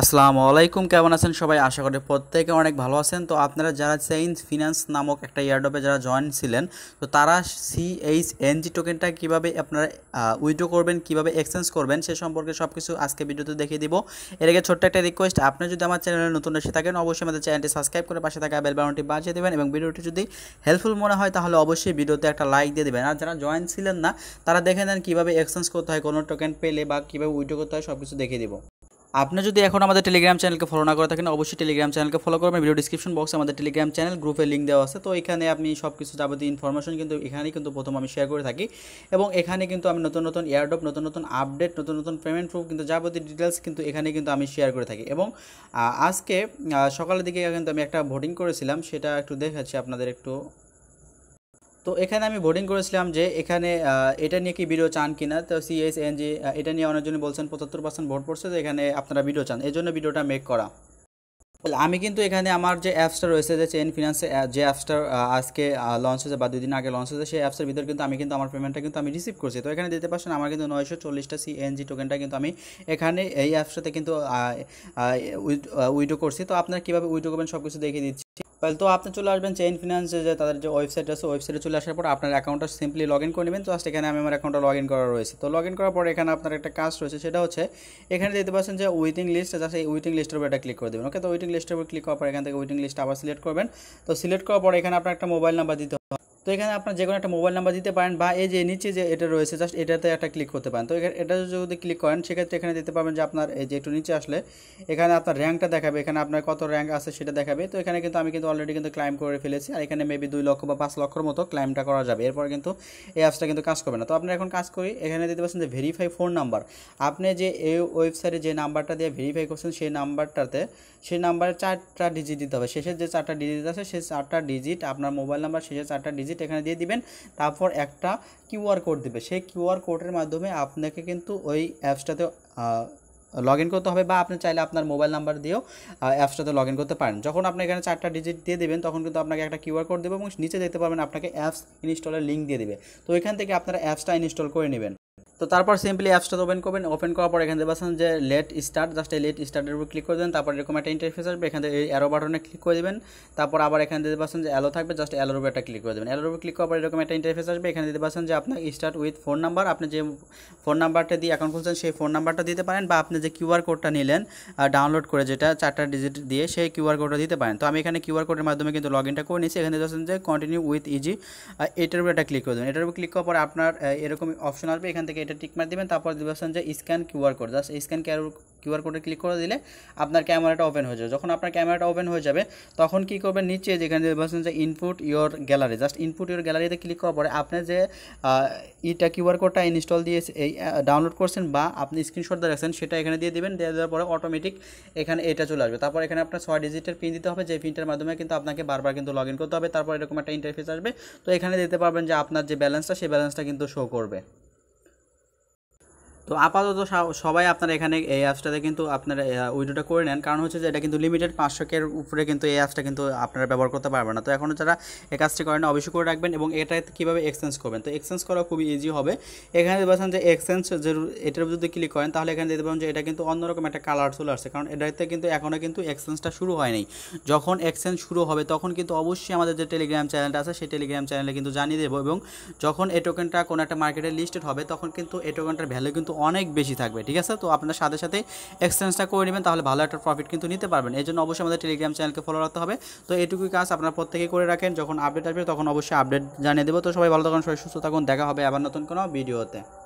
আসসালামু আলাইকুম কেমন আছেন সবাই আশা করি প্রত্যেকে অনেক ভালো আছেন তো আপনারা যারা চেইন্স ফিনান্স নামক একটা ইয়ারডপে যারা জয়েন ছিলেন তো তারা সিএইচ এনজি টোকেনটা কীভাবে আপনারা উইড্রো করবেন কিভাবে এক্সচেঞ্জ করবেন সে সম্পর্কে সব কিছু আজকে ভিডিওতে দেখিয়ে দিব এর আগে ছোট্ট একটা রিকোয়েস্ট আপনি যদি আমার চ্যানেলে নতুন এসে থাকেন অবশ্যই আমাদের চ্যানেলটি সাবস্ক্রাইব করে পাশে থাকা বেলবাউনটি বাজিয়ে দেবেন এবং ভিডিওটি যদি হেল্পফুল মনে হয় তাহলে অবশ্যই ভিডিওতে একটা লাইক দিয়ে দেবেন আর যারা জয়েন ছিলেন না তারা দেখে নেন কীভাবে এক্সচেঞ্জ করতে হয় কোনো টোকেন পেলে বা কীভাবে উইড্রো করতে হয় সব কিছু দেখিয়ে দিব আপনি যদি এখন আমাদের টেলিগ্রাম চ্যানেলকে ফলো না করে থাকেন অবশ্যই টেলিগ্রাম চ্যানেলকে ফলো করবেন ভিডিও ডিসক্রিপশন বক্সে আমাদের টেলিগ্রাম চ্যানেল গ্রুপের লিঙ্ক দেওয়া আছে তো এখানে আপনি সব কিছু যাবতীয় ইনফরমেশন কিন্তু এখানেই কিন্তু প্রথম আমি শেয়ার করে থাকি এবং এখানে কিন্তু আমি নতুন নতুন এয়ারড্রপ নতুন নতুন আপডেট নতুন নতুন পেমেন্ট প্রুফ কিন্তু যাবতীয় ডিটেলস কিন্তু এখানে কিন্তু আমি শেয়ার করে থাকি এবং আজকে সকালের দিকে কিন্তু আমি একটা ভোটিং করেছিলাম সেটা একটু দেখাচ্ছি আপনাদের একটু তো এখানে আমি ভোটিং করেছিলাম যে এখানে এটা নিয়ে কি ভিডিও চান কিনা তো সিএসএনজি এটা নিয়ে অনেকজন বলছেন পঁচাত্তর পার্সেন্ট ভোট পড়ছে তো এখানে আপনারা ভিডিও চান এই জন্য ভিডিওটা মেক করা আমি কিন্তু এখানে আমার যে অ্যাপসটা রয়েছে যে চেন ফিনান্সে যে অ্যাপসটা আজকে লঞ্চ হয়েছে বা দুদিন আগে লঞ্চ হয়েছে সেই অ্যাপসের ভিতরে কিন্তু আমি কিন্তু আমার পেমেন্টটা কিন্তু আমি রিসিভ করছি তো এখানে দিতে পারছেন আমার কিন্তু নয়শো চল্লিশটা সিএনজি টোকেনটা কিন্তু আমি এখানে এই অ্যাপসটাতে কিন্তু উইডো করছি তো আপনারা কীভাবে উইডো করবেন সব কিছু দেখিয়ে দিচ্ছি তো আপনি চলে আসবেন চেইন ফিনান্স যে তাদের যে ওয়েবসাইট আছে ওয়েবসাইটে চলে আসার পর আপনার অ্যাকাউন্টটা সিম্পলি লগ ইন করে নেবেন জাস্ট এখানে আমি আমার অ্যাকাউন্টটা লগ ইন করা রয়েছে তো লগ ইন করার পর এখানে আপনার একটা কাজ রয়েছে সেটা হচ্ছে এখানে দেখতে পাচ্ছেন যে উইটিং লিস্ট জাস্ট এই উইটিং লিস্টের উপর এটা ক্লিক করে দেবেন ওকে তো উইটিং লিস্টের উপর ক্লিক করার পর এখান থেকে উইটিং লিস্ট আবার সিলেক্ট করবেন তো সিলেক্ট করার পর এখানে আপনার একটা মোবাইল নাম্বার দিতে হবে তো এখানে আপনার যে কোনো একটা মোবাইল নাম্বার দিতে পারেন বা এই যে নিচে যে এটা রয়েছে জাস্ট এটাতে একটা ক্লিক করতে পারেন তো এটা যদি ক্লিক করেন সেক্ষেত্রে এখানে দিতে পারবেন যে আপনার এই যে একটু নিচে আসলে এখানে আপনার র্যাঙ্কটা দেখাবে এখানে আপনার কত র্যাঙ্ক আছে সেটা দেখাবে তো এখানে কিন্তু আমি কিন্তু অলরেডি কিন্তু ক্লাইম করে ফেলেছি আর এখানে মেবি দুই লক্ষ বা পাঁচ লক্ষর মতো ক্লাইমটা করা যাবে এরপর কিন্তু এই অ্যাপসটা কিন্তু কাজ করবে না তো আপনার এখন কাজ করি এখানে দিতে পারছেন যে ভেরিফাই ফোন নাম্বার আপনি যে এই ওয়েবসাইটে যে নাম্বারটা দিয়ে ভেরিফাই করছেন সেই নাম্বারটাতে সেই নাম্বারে চারটা ডিজিট দিতে হবে শেষের যে চারটা ডিজিট আছে সেই চারটা ডিজিট আপনার মোবাইল নাম্বার শেষের চারটা ডিজিট সেটা এখানে দিয়ে দিবেন তারপর একটা কিউআর কোড দেবে সেই কিউআর কোডের মাধ্যমে আপনাকে কিন্তু ওই অ্যাপসটাতে লগ ইন করতে হবে বা আপনি চাইলে আপনার মোবাইল নাম্বার দিয়েও অ্যাপসটাতে লগ ইন করতে পারেন যখন আপনি এখানে চারটা ডিজিট দিয়ে দেবেন তখন কিন্তু আপনাকে একটা কিউআর কোড দেবে এবং নিচে দেখতে পারবেন আপনাকে অ্যাপস ইনস্টলের লিঙ্ক দিয়ে দেবে তো এখান থেকে আপনারা অ্যাপসটা ইনস্টল করে নেবেন তো তারপর সিম্পলি অ্যাপসটা ওপেন করবেন ওপেন করার পর এখানে দেখবেন যে লেট স্টার্ট জাস্ট এই লেট স্টার্টের উপর ক্লিক করে দেন তারপর এরকম একটা ইন্টারফেস আসবে এখান থেকে এই অ্যারো বাটনে ক্লিক করে দেবেন তারপর আবার এখানে দিতে পারছেন যে অ্যালো থাকবে জাস্ট অ্যালোর উপর একটা ক্লিক করে দেবেন অ্যালোর উপর ক্লিক করার পর এরকম একটা ইন্টারফেস আসবে এখানে দিতে পারছেন যে আপনার স্টার্ট উইথ ফোন নাম্বার আপনি যে ফোন নাম্বারটা দিয়ে অ্যাকাউন্ট খুলছেন সেই ফোন নাম্বারটা দিতে পারেন বা আপনি যে কিউআর কোডটা নিলেন ডাউনলোড করে যেটা চারটা ডিজিট দিয়ে সেই কিউআর কোডটা দিতে পারেন তো আমি এখানে কিউআর কোডের মাধ্যমে কিন্তু লগ ইনটা করে নিয়েছি এখানে দিতে পারছেন যে কন্টিনিউ উইথ ইজি এটার উপর একটা ক্লিক করে দেবেন এটার উপর ক্লিক করার পর আপনার এরকম অপশন আসবে এখান থেকে এটা টিকমার দিবেন তারপর দিবেন যে scan QR code just scan QR কোডে ক্লিক করে দিলে আপনার ক্যামেরাটা ওপেন হয়ে যাবে যখন আপনার ক্যামেরাটা ওপেন হয়ে যাবে তখন কি করবেন নিচে যেখানে দিবেন যে input your gallery just input your গ্যালারিতে ক্লিক করার পরে আপনি যে ইটা কিউআর কোডটা ইনস্টল দিয়ে ডাউনলোড করছেন বা আপনি স্ক্রিনশট দিয়ে রাখছেন সেটা এখানে দিয়ে দিবেন দিয়ে দেওয়ার পরে অটোমেটিক এখানে এটা চলে আসবে তারপর এখানে আপনার ছয় ডিজিটের পিন দিতে হবে যে পিনটার মাধ্যমে কিন্তু আপনাকে বারবার কিন্তু লগ ইন করতে হবে তারপর এরকম একটা ইন্টারফেস আসবে তো এখানে দিতে পারবেন যে আপনার যে ব্যালেন্সটা সেই ব্যালেন্সটা কিন্তু শো করবে তো আপাতত সবাই আপনার এখানে এই অ্যাপসটাতে কিন্তু আপনারা উইডোটা করে নেন কারণ হচ্ছে যে এটা কিন্তু লিমিটেড পাঁচশোকের উপরে কিন্তু এই অ্যাপসটা কিন্তু আপনারা ব্যবহার করতে পারবেন না তো এখনও যারা এই কাজটি করেন অবশ্যই করে রাখবেন এবং এটা কীভাবে এক্সচেঞ্জ করবেন তো এক্সচেঞ্জ করা খুবই ইজি হবে এখানে পাচ্ছেন যে এক্সচেঞ্জ যে এটার যদি ক্লিক করেন তাহলে এখানে দেখতে পাবেন যে এটা কিন্তু অন্যরকম একটা কালার চলে আসছে কারণ এটাতে কিন্তু এখনও কিন্তু এক্সচেঞ্জটা শুরু হয়নি যখন এক্সচেঞ্জ শুরু হবে তখন কিন্তু অবশ্যই আমাদের যে টেলিগ্রাম চ্যানেলটা আছে সেই টেলিগ্রাম চ্যানেলে কিন্তু জানিয়ে দেবো এবং যখন এ টোকেনটা কোনো একটা মার্কেটে লিস্টেড হবে তখন কিন্তু এ টোকেনটার ভ্যালু কিন্তু অনেক বেশি থাকবে ঠিক আছে তো আপনার সাথে সাথে এক্সচেঞ্জটা করে নেবেন তাহলে ভালো একটা প্রফিট কিন্তু নিতে পারবেন এই জন্য অবশ্যই আমাদের টেলিগ্রাম চ্যানেলকে ফলো রাখতে হবে তো এটুকুই কাজ আপনারা প্রত্যেকে করে রাখেন যখন আপডেট আসবে তখন অবশ্যই আপডেট জানিয়ে দেবো তো সবাই ভালো থাকুন সবাই সুস্থ থাকুন দেখা হবে আবার নতুন কোনো ভিডিওতে